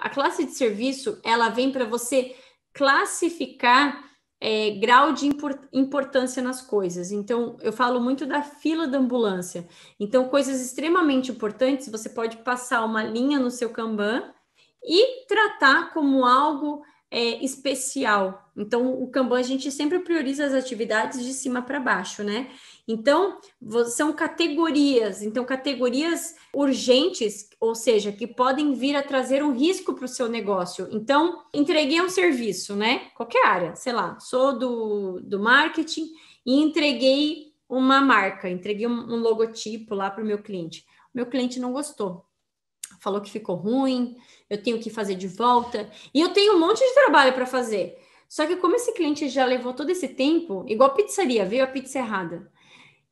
A classe de serviço, ela vem para você classificar é, grau de importância nas coisas. Então, eu falo muito da fila da ambulância. Então, coisas extremamente importantes, você pode passar uma linha no seu Kanban e tratar como algo é, especial. Então, o Kanban a gente sempre prioriza as atividades de cima para baixo, né? Então, são categorias, então categorias urgentes, ou seja, que podem vir a trazer um risco para o seu negócio. Então, entreguei um serviço, né? Qualquer área, sei lá, sou do, do marketing e entreguei uma marca, entreguei um, um logotipo lá para o meu cliente. meu cliente não gostou falou que ficou ruim, eu tenho que fazer de volta, e eu tenho um monte de trabalho para fazer. Só que como esse cliente já levou todo esse tempo, igual a pizzaria, veio a pizza errada.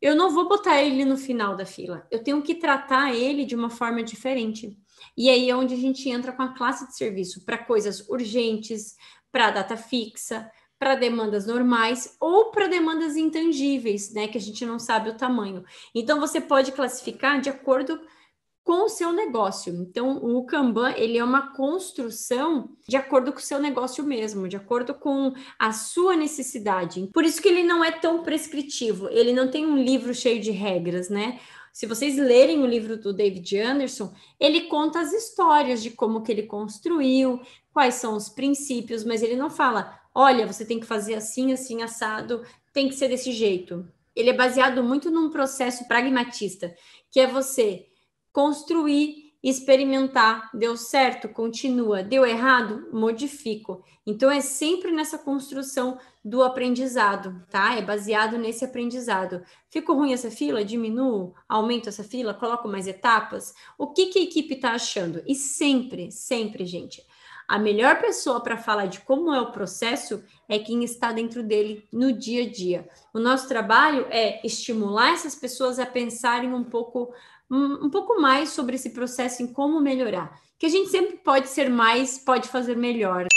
Eu não vou botar ele no final da fila. Eu tenho que tratar ele de uma forma diferente. E aí é onde a gente entra com a classe de serviço para coisas urgentes, para data fixa, para demandas normais ou para demandas intangíveis, né, que a gente não sabe o tamanho. Então você pode classificar de acordo com o seu negócio. Então, o Kanban, ele é uma construção de acordo com o seu negócio mesmo, de acordo com a sua necessidade. Por isso que ele não é tão prescritivo, ele não tem um livro cheio de regras, né? Se vocês lerem o livro do David Anderson, ele conta as histórias de como que ele construiu, quais são os princípios, mas ele não fala, olha, você tem que fazer assim, assim, assado, tem que ser desse jeito. Ele é baseado muito num processo pragmatista, que é você construir, experimentar, deu certo, continua, deu errado, modifico. Então é sempre nessa construção do aprendizado, tá? É baseado nesse aprendizado. Fico ruim essa fila? Diminuo? Aumento essa fila? Coloco mais etapas? O que, que a equipe está achando? E sempre, sempre, gente, a melhor pessoa para falar de como é o processo é quem está dentro dele no dia a dia. O nosso trabalho é estimular essas pessoas a pensarem um pouco um pouco mais sobre esse processo em como melhorar, que a gente sempre pode ser mais, pode fazer melhor.